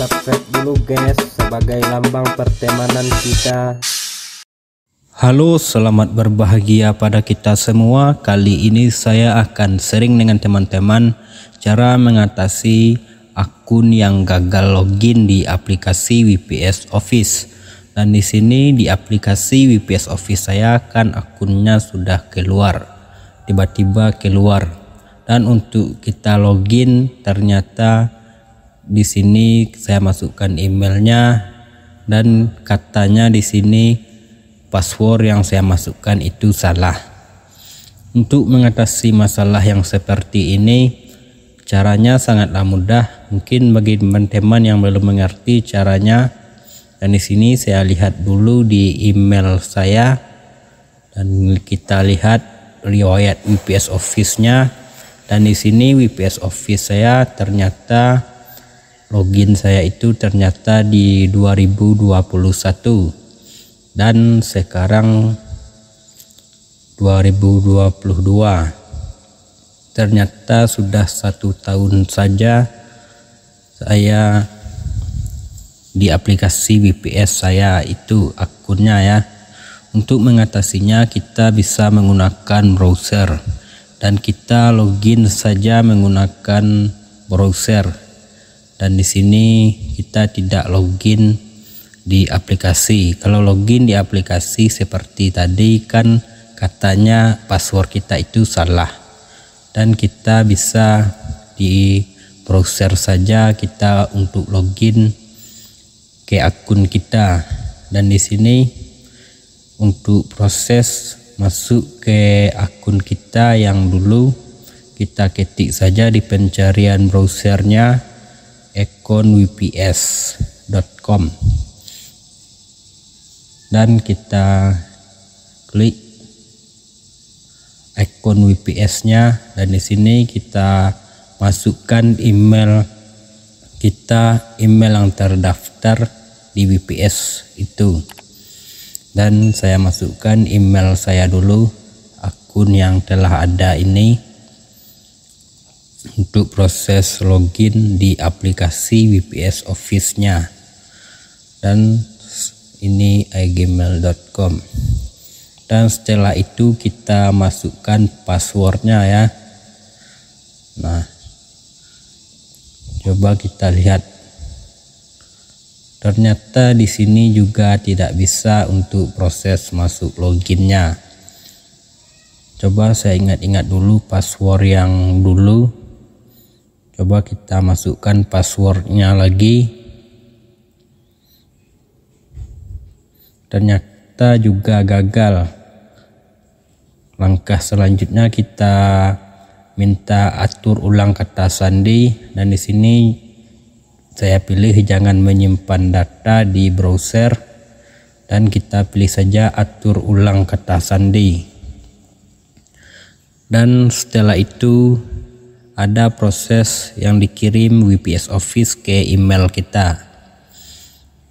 subscribe dulu guys sebagai lambang pertemanan kita Halo selamat berbahagia pada kita semua kali ini saya akan sharing dengan teman-teman cara mengatasi akun yang gagal login di aplikasi WPS Office dan di sini di aplikasi WPS Office saya kan akunnya sudah keluar tiba-tiba keluar dan untuk kita login ternyata di sini saya masukkan emailnya dan katanya di sini password yang saya masukkan itu salah. Untuk mengatasi masalah yang seperti ini, caranya sangatlah mudah. Mungkin bagi teman-teman yang belum mengerti caranya, dan di sini saya lihat dulu di email saya dan kita lihat riwayat WPS Office-nya dan di sini WPS Office saya ternyata login saya itu ternyata di 2021 dan sekarang 2022 ternyata sudah satu tahun saja saya di aplikasi WPS saya itu akunnya ya untuk mengatasinya kita bisa menggunakan browser dan kita login saja menggunakan browser dan di sini kita tidak login di aplikasi kalau login di aplikasi seperti tadi kan katanya password kita itu salah dan kita bisa di browser saja kita untuk login ke akun kita dan di sini untuk proses masuk ke akun kita yang dulu kita ketik saja di pencarian browsernya ekonwps.com dan kita klik akun WPS-nya dan di sini kita masukkan email kita email yang terdaftar di WPS itu dan saya masukkan email saya dulu akun yang telah ada ini untuk proses login di aplikasi WPS Office-nya dan ini igmail.com dan setelah itu kita masukkan passwordnya ya nah coba kita lihat ternyata di sini juga tidak bisa untuk proses masuk loginnya coba saya ingat-ingat dulu password yang dulu coba kita masukkan passwordnya lagi ternyata juga gagal langkah selanjutnya kita minta atur ulang kata sandi dan di sini saya pilih jangan menyimpan data di browser dan kita pilih saja atur ulang kata sandi dan setelah itu ada proses yang dikirim WPS Office ke email kita.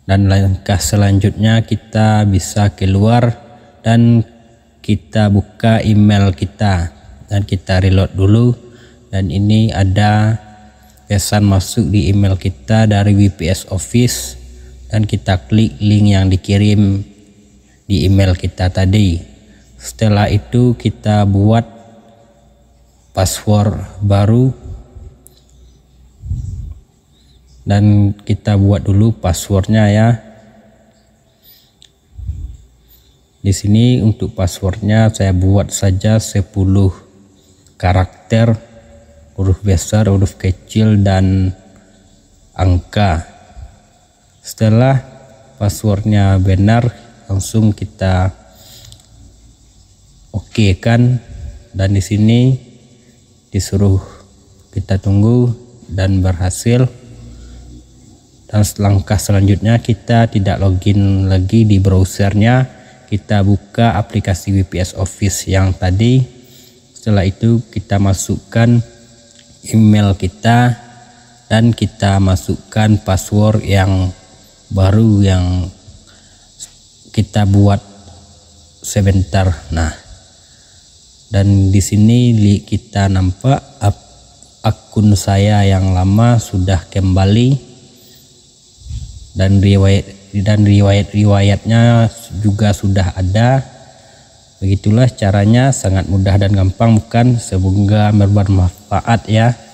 Dan langkah selanjutnya kita bisa keluar dan kita buka email kita dan kita reload dulu dan ini ada pesan masuk di email kita dari WPS Office dan kita klik link yang dikirim di email kita tadi. Setelah itu kita buat password baru dan kita buat dulu passwordnya ya di sini untuk passwordnya saya buat saja 10 karakter huruf besar huruf kecil dan angka setelah passwordnya benar langsung kita oke okay kan dan di sini disuruh kita tunggu dan berhasil dan langkah selanjutnya kita tidak login lagi di browsernya kita buka aplikasi WPS Office yang tadi setelah itu kita masukkan email kita dan kita masukkan password yang baru yang kita buat sebentar nah dan di sini kita nampak akun saya yang lama sudah kembali dan riwayat dan riwayat-riwayatnya juga sudah ada begitulah caranya sangat mudah dan gampang bukan semoga bermanfaat ya